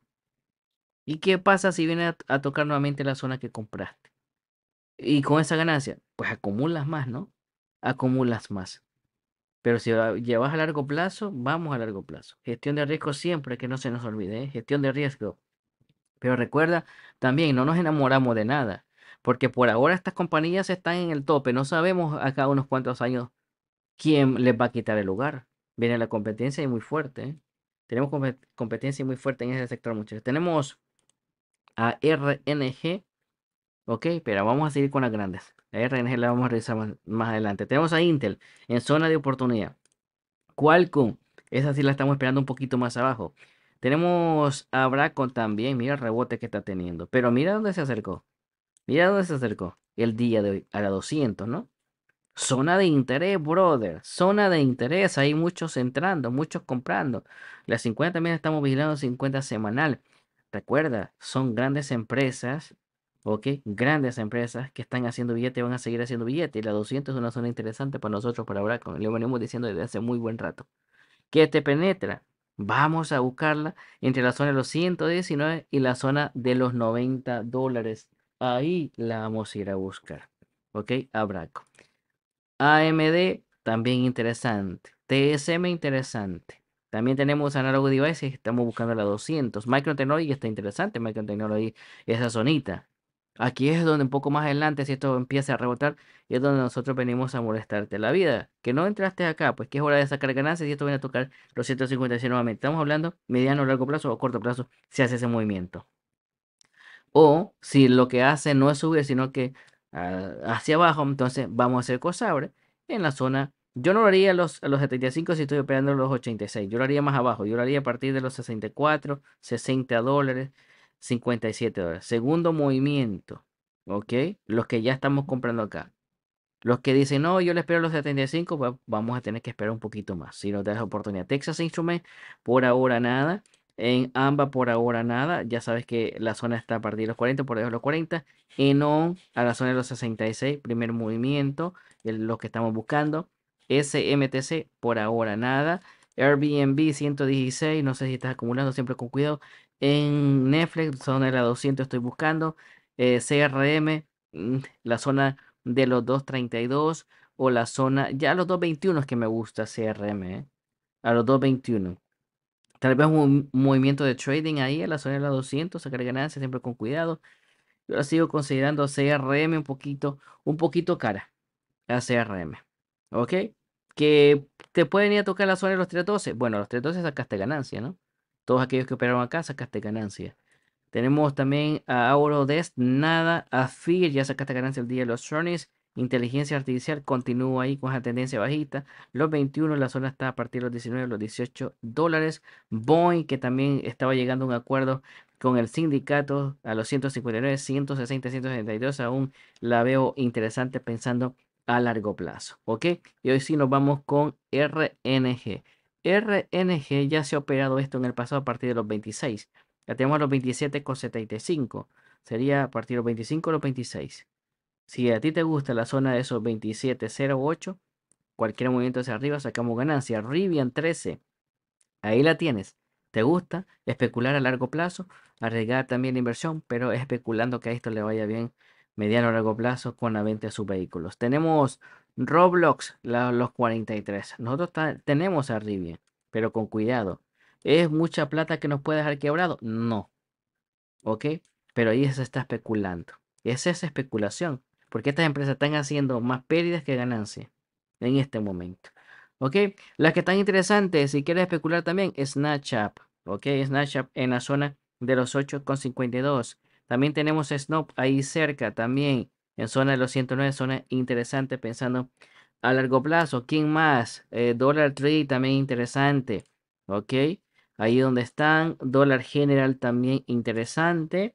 ¿Y qué pasa si viene a, tocar nuevamente la zona que compraste? Y con esa ganancia, pues acumulas más, ¿no? Acumulas más. Pero si llevas a largo plazo, vamos a largo plazo. Gestión de riesgo siempre, que no se nos olvide, ¿eh? gestión de riesgo. Pero recuerda, también no nos enamoramos de nada porque por ahora estas compañías están en el tope, no sabemos acá unos cuantos años quién les va a quitar el lugar. Viene la competencia y muy fuerte. ¿eh? Tenemos competencia muy fuerte en ese sector, muchachos. Tenemos a RNG, ok, pero vamos a seguir con las grandes. La RNG la vamos a revisar más, adelante. Tenemos a Intel en zona de oportunidad. Qualcomm, esa sí la estamos esperando un poquito más abajo. Tenemos a Bracon también, mira el rebote que está teniendo. Pero mira dónde se acercó. Mira dónde se acercó el día de hoy, a la 200, ¿no? Zona de interés, brother. Zona de interés. Hay muchos entrando, muchos comprando. Las 50 también estamos vigilando 50 semanal. Recuerda, son grandes empresas, ¿ok? Grandes empresas que están haciendo billete van a seguir haciendo billetes. Y la 200 es una zona interesante para nosotros para ahora, le venimos diciendo desde hace muy buen rato. ¿Qué te penetra? Vamos a buscarla entre la zona de los 119 y la zona de los 90 dólares ahí la vamos a ir a buscar. Ok, Abraco. AMD, también interesante. TSM, interesante. También tenemos Analog Devices, estamos buscando la 200. Micro está interesante, Micro esa zonita. Aquí es donde un poco más adelante, si esto empieza a rebotar, es donde nosotros venimos a molestarte la vida. Que no entraste acá, pues que es hora de sacar ganancias y esto viene a tocar los 156 nuevamente. Estamos hablando mediano, largo plazo o corto plazo, si hace ese movimiento. O si lo que hace no es subir, sino que ah, hacia abajo, entonces vamos a hacer cosabre en la zona. Yo no lo haría a los, 75 si estoy operando los 86. Yo lo haría más abajo. Yo lo haría a partir de los 64, 60 dólares, 57 dólares. Segundo movimiento. ¿Ok? Los que ya estamos comprando acá. Los que dicen, no, yo le espero los 75, pues vamos a tener que esperar un poquito más. Si no te das oportunidad. Texas Instruments, por ahora nada. En AMBA por ahora nada, ya sabes que la zona está a partir de los 40, por debajo de los 40. En ON a la zona de los 66, primer movimiento, lo que estamos buscando. SMTC por ahora nada. Airbnb 116, no sé si estás acumulando, siempre con cuidado. En Netflix, zona de la 200 estoy buscando. Eh, CRM, mm, la zona de los 232 o la zona, ya los 221 es que me gusta CRM, ¿eh? a los 221. Tal vez un movimiento de trading ahí a la zona de la 200, sacar ganancias siempre con cuidado. Yo la sigo considerando CRM un poquito, un poquito cara. a CRM. ¿Ok? Que te pueden ir a tocar la zona de los 312. Bueno, los 312 sacaste ganancia, ¿no? Todos aquellos que operaron acá sacaste ganancia. Tenemos también a Aurodes nada, a Fear, ya sacaste ganancia el día de los Journeys. Inteligencia artificial continúa ahí con esa tendencia bajita Los 21, la zona está a partir de los 19, los 18 dólares. Boeing, que también estaba llegando a un acuerdo con el sindicato a los 159, 160, 162. Aún la veo interesante pensando a largo plazo. ¿Ok? Y hoy sí nos vamos con RNG. RNG ya se ha operado esto en el pasado a partir de los 26. Ya tenemos a los 27,75. Sería a partir de los 25 o los 26. Si a ti te gusta la zona de esos 27.08, cualquier movimiento hacia arriba sacamos ganancia. Rivian 13, ahí la tienes. ¿Te gusta especular a largo plazo? Arriesgar también la inversión, pero <laughs> especulando que a esto le vaya bien mediano a largo plazo con la venta de sus vehículos. Tenemos Roblox, los 43. Nosotros tenemos a Rivian, pero con cuidado. ¿Es mucha plata que nos puede dejar quebrado? No. ¿Ok? Pero ahí se está especulando. Es Esa especulación porque estas empresas están haciendo más pérdidas que ganancias en este momento. ¿Ok? Las que están interesantes, si quieres especular también, Snapchat. ¿Ok? Snapchat en la zona de los 8,52. También tenemos Snop ahí cerca, también en zona de los 109, zona interesante pensando a largo plazo. ¿Quién más? Eh, Dollar Tree también interesante. ¿Ok? Ahí donde están. Dollar General también interesante.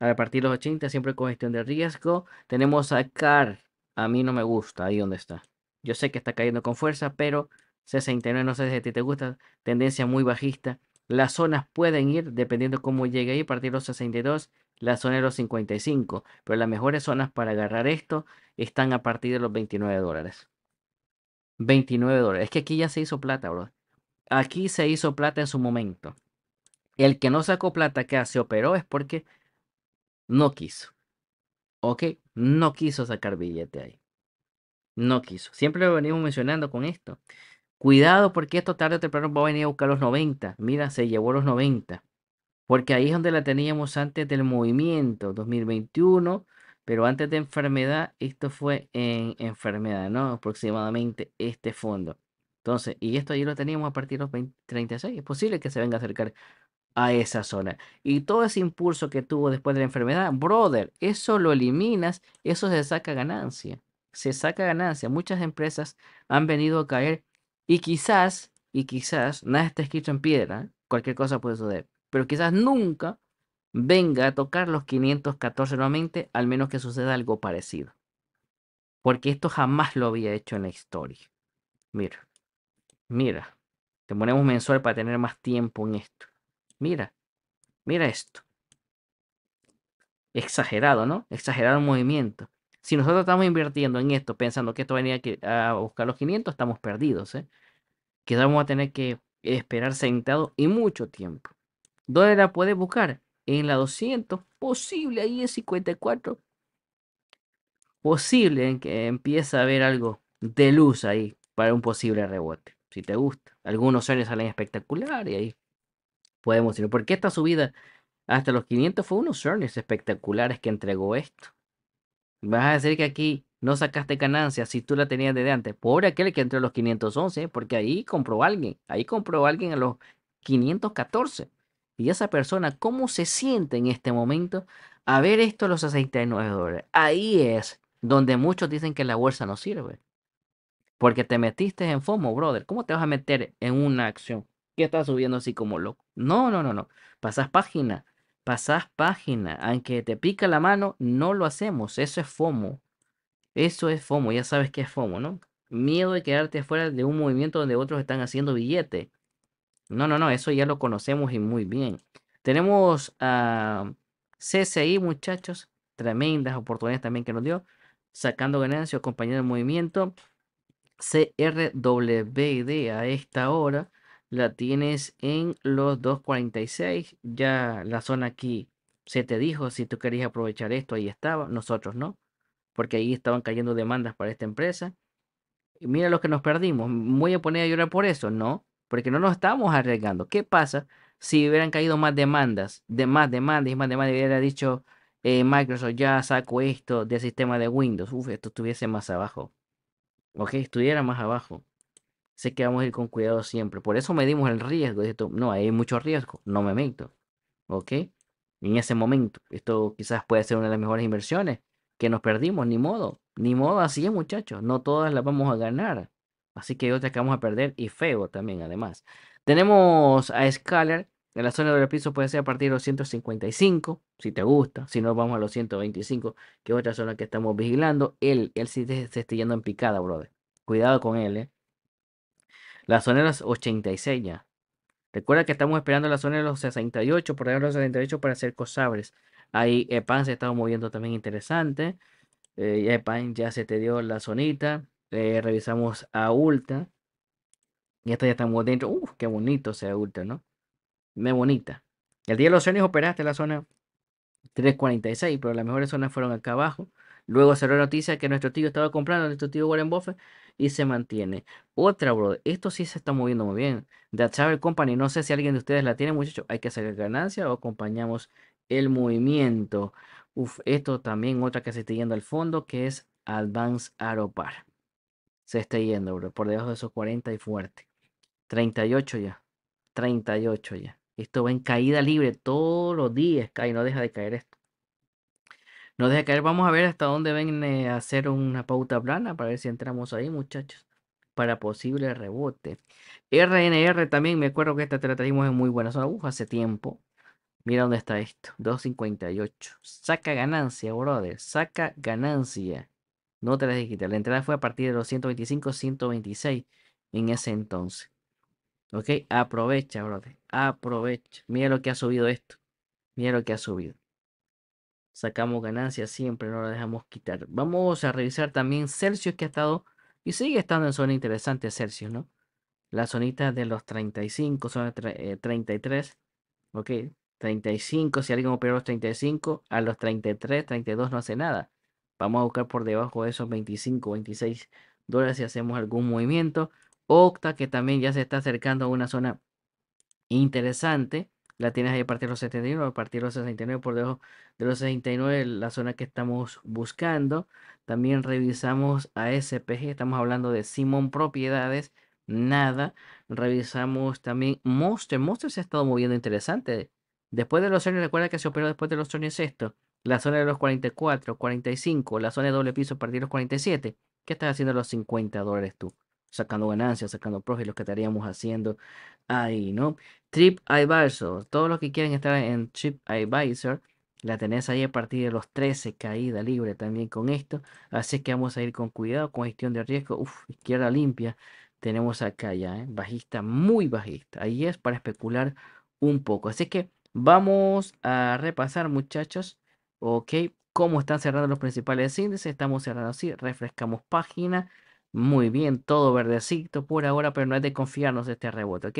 A partir de los 80 siempre con gestión de riesgo. Tenemos a Car. A mí no me gusta ahí donde está. Yo sé que está cayendo con fuerza, pero 69, no sé si a ti te gusta. Tendencia muy bajista. Las zonas pueden ir dependiendo cómo llegue ahí. A partir de los 62, la zona de los 55. Pero las mejores zonas para agarrar esto están a partir de los 29 dólares. 29 dólares. Es que aquí ya se hizo plata, bro. Aquí se hizo plata en su momento. El que no sacó plata que se operó es porque no quiso. ¿Ok? No quiso sacar billete ahí. No quiso. Siempre lo venimos mencionando con esto. Cuidado porque esto tarde o temprano va a venir a buscar los 90. Mira, se llevó los 90. Porque ahí es donde la teníamos antes del movimiento 2021, pero antes de enfermedad, esto fue en enfermedad, ¿no? Aproximadamente este fondo. Entonces, y esto ahí lo teníamos a partir de los 36. Es posible que se venga a acercar a esa zona. Y todo ese impulso que tuvo después de la enfermedad, brother, eso lo eliminas, eso se saca ganancia. Se saca ganancia. Muchas empresas han venido a caer y quizás, y quizás, nada está escrito en piedra, cualquier cosa puede suceder, pero quizás nunca venga a tocar los 514 nuevamente, al menos que suceda algo parecido. Porque esto jamás lo había hecho en la historia. Mira, mira, te ponemos mensual para tener más tiempo en esto. Mira, mira esto. Exagerado, ¿no? Exagerado el movimiento. Si nosotros estamos invirtiendo en esto pensando que esto venía a buscar los 500, estamos perdidos, ¿eh? Que vamos a tener que esperar sentado y mucho tiempo. ¿Dónde la puedes buscar? En la 200, posible ahí en 54. Posible en que empiece a haber algo de luz ahí para un posible rebote. Si te gusta. Algunos sueños salen espectaculares y ahí podemos ¿por Porque esta subida hasta los 500 fue unos earnings espectaculares que entregó esto. Vas a decir que aquí no sacaste ganancias si tú la tenías desde antes. Pobre aquel que entró a los 511, porque ahí compró alguien. Ahí compró alguien a los 514. Y esa persona, ¿cómo se siente en este momento a ver esto a los 69 dólares? Ahí es donde muchos dicen que la bolsa no sirve. Porque te metiste en FOMO, brother. ¿Cómo te vas a meter en una acción? que estás subiendo así como loco. No, no, no, no. pasas página, ...pasas página. Aunque te pica la mano, no lo hacemos. Eso es FOMO. Eso es FOMO, ya sabes qué es FOMO, ¿no? Miedo de quedarte fuera de un movimiento donde otros están haciendo billete. No, no, no, eso ya lo conocemos y muy bien. Tenemos a CCI, muchachos, tremendas oportunidades también que nos dio, sacando ganancias, compañero de movimiento. CRWD a esta hora la tienes en los 246. Ya la zona aquí se te dijo, si tú querías aprovechar esto, ahí estaba, nosotros no, porque ahí estaban cayendo demandas para esta empresa. Y mira lo que nos perdimos, voy a poner a llorar por eso, no, porque no nos estamos arriesgando. ¿Qué pasa si hubieran caído más demandas, de más demandas y más demandas, hubiera dicho eh, Microsoft, ya saco esto del sistema de Windows, Uf, esto estuviese más abajo, ok, estuviera más abajo sé que vamos a ir con cuidado siempre. Por eso medimos el riesgo. Esto, no, hay mucho riesgo, no me meto. ¿Ok? En ese momento, esto quizás puede ser una de las mejores inversiones que nos perdimos, ni modo. Ni modo, así es muchachos, no todas las vamos a ganar. Así que hay otras que vamos a perder y feo también además. Tenemos a Scalar, en la zona del piso puede ser a partir de los 155, si te gusta. Si no, vamos a los 125, que es otra zona que estamos vigilando. Él, él sí se, está yendo en picada, brother. Cuidado con él, ¿eh? La zona de los 86 ya. Recuerda que estamos esperando la zona de los 68, por ahí los 68 para hacer cosabres. Ahí EPAN eh, se está moviendo también interesante. Eh, EPAN ya se te dio la zonita. Eh, revisamos a Ulta. Y esta ya estamos dentro. Uf, qué bonito sea Ulta, ¿no? Muy bonita. El día de los sueños operaste la zona 346, pero las mejores zonas fueron acá abajo. Luego salió la noticia que nuestro tío estaba comprando, nuestro tío Warren Buffett, y se mantiene. Otra, bro, esto sí se está moviendo muy bien. The Travel Company, no sé si alguien de ustedes la tiene, muchachos. Hay que hacer ganancia o acompañamos el movimiento. Uf, esto también, otra que se está yendo al fondo, que es Advance Aeropar. Se está yendo, bro, por debajo de esos 40 y fuerte. 38 ya. 38 ya. Esto va en caída libre todos los días, cae, no deja de caer esto nos deja caer. Vamos a ver hasta dónde ven eh, a hacer una pauta plana para ver si entramos ahí, muchachos. Para posible rebote. RNR también, me acuerdo que esta te la trajimos en muy buena zona, agujas hace tiempo. Mira dónde está esto. 2.58. Saca ganancia, brother. Saca ganancia. No te las quitar. La entrada fue a partir de los 125, 126 en ese entonces. Ok, aprovecha, brother. Aprovecha. Mira lo que ha subido esto. Mira lo que ha subido sacamos ganancias siempre, no la dejamos quitar. Vamos a revisar también Celsius que ha estado y sigue estando en zona interesante Celsius, ¿no? La zonita de los 35, zona 33, eh, ok, 35, si alguien opera los 35, a los 33, 32 no hace nada. Vamos a buscar por debajo de esos 25, 26 dólares si hacemos algún movimiento. Octa que también ya se está acercando a una zona interesante la tienes ahí a partir de los 79. a partir de los 69, por debajo de los 69, la zona que estamos buscando. También revisamos a SPG, estamos hablando de Simon Propiedades, nada. Revisamos también Monster, Monster se ha estado moviendo interesante. Después de los años, recuerda que se operó después de los años esto. La zona de los 44, 45, la zona de doble piso a partir de los 47. ¿Qué estás haciendo a los 50 dólares tú? sacando ganancias, sacando profit, lo que estaríamos haciendo ahí, ¿no? Trip TripAdvisor, todos los que quieren estar en TripAdvisor, la tenés ahí a partir de los 13, caída libre también con esto, así que vamos a ir con cuidado, con gestión de riesgo, Uf, izquierda limpia, tenemos acá ya, ¿eh? bajista, muy bajista, ahí es para especular un poco, así que vamos a repasar muchachos, ok, cómo están cerrando los principales índices. Estamos cerrando así, refrescamos página, muy bien, todo verdecito por ahora, pero no es de confiarnos este rebote, ¿ok?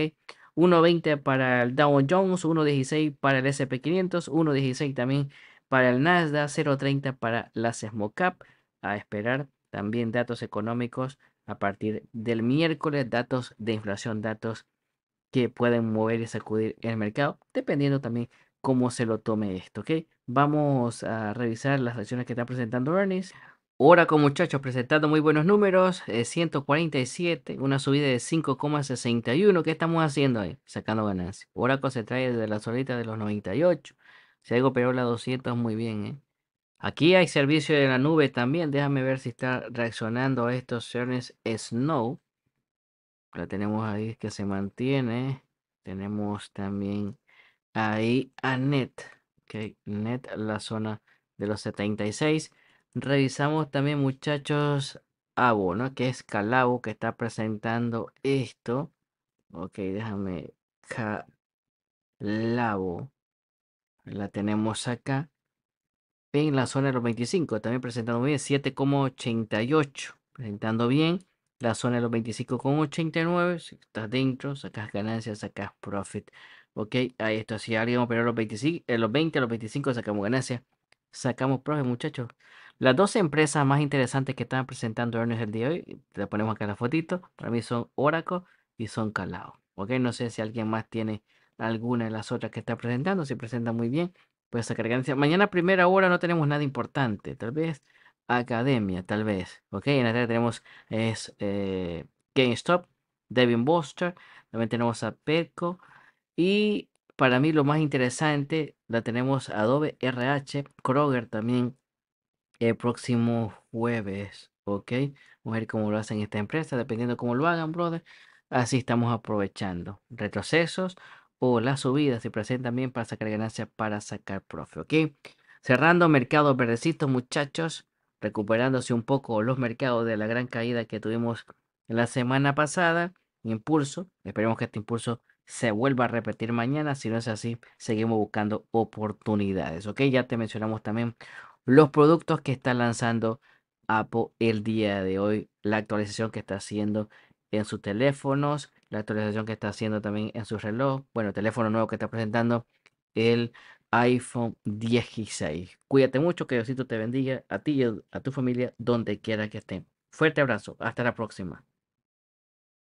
1.20 para el Dow Jones, 1.16 para el SP500, 1.16 también para el Nasdaq, 0.30 para las S&P A esperar también datos económicos a partir del miércoles, datos de inflación, datos que pueden mover y sacudir el mercado, dependiendo también cómo se lo tome esto, ¿ok? Vamos a revisar las acciones que está presentando Earnings. Oracle muchachos, presentando muy buenos números, 147, eh, una subida de 5,61. ¿Qué estamos haciendo ahí? Sacando ganancias. Oracle se trae desde la solita de los 98. Si algo peor la 200, muy bien. ¿eh? Aquí hay servicio de la nube también. Déjame ver si está reaccionando a estos Cernes Snow. La tenemos ahí que se mantiene. Tenemos también ahí a Net. que Net, la zona de los 76. Revisamos también, muchachos, Abo, Que es Calabo que está presentando esto. Ok, déjame. Calabo. La tenemos acá. En la zona de los 25. También presentando bien. 7,88. Presentando bien. La zona de los 25,89. Si estás dentro, sacas ganancias, sacas profit. Ok, ahí esto. Si alguien operó los 25, eh, los 20, los 25, sacamos ganancias. Sacamos profit, muchachos. Las dos empresas más interesantes que están presentando Earnings el día de hoy, le ponemos acá la fotito, para mí son Oracle y son Calao. ¿ok? No sé si alguien más tiene alguna de las otras que está presentando, si presenta muy bien, pues a cargar. Mañana primera hora no tenemos nada importante, tal vez academia, tal vez, ¿ok? En la tarde tenemos es, eh, GameStop, Devin Buster, también tenemos a Perco y para mí lo más interesante la tenemos Adobe RH, Kroger también el próximo jueves, ¿ok? Vamos a ver cómo lo hacen esta empresa, dependiendo cómo lo hagan, brother. Así estamos aprovechando retrocesos o las subidas se presentan bien para sacar ganancias, para sacar profe, ¿ok? Cerrando mercados verdecitos, muchachos, recuperándose un poco los mercados de la gran caída que tuvimos la semana pasada, impulso, esperemos que este impulso se vuelva a repetir mañana, si no es así, seguimos buscando oportunidades, ¿ok? Ya te mencionamos también los productos que está lanzando Apple el día de hoy, la actualización que está haciendo en sus teléfonos, la actualización que está haciendo también en su reloj, bueno, el teléfono nuevo que está presentando, el iPhone 16. Cuídate mucho, que Diosito te bendiga a ti y a tu familia donde quiera que estén. Fuerte abrazo, hasta la próxima.